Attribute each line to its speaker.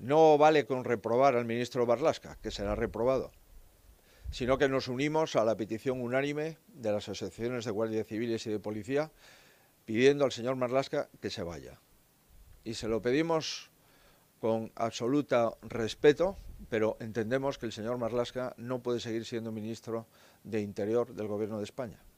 Speaker 1: No vale con reprobar al ministro Barlasca, que será reprobado, sino que nos unimos a la petición unánime de las asociaciones de guardias civiles y de policía pidiendo al señor Marlasca que se vaya. Y se lo pedimos con absoluto respeto, pero entendemos que el señor Marlasca no puede seguir siendo ministro de Interior del Gobierno de España.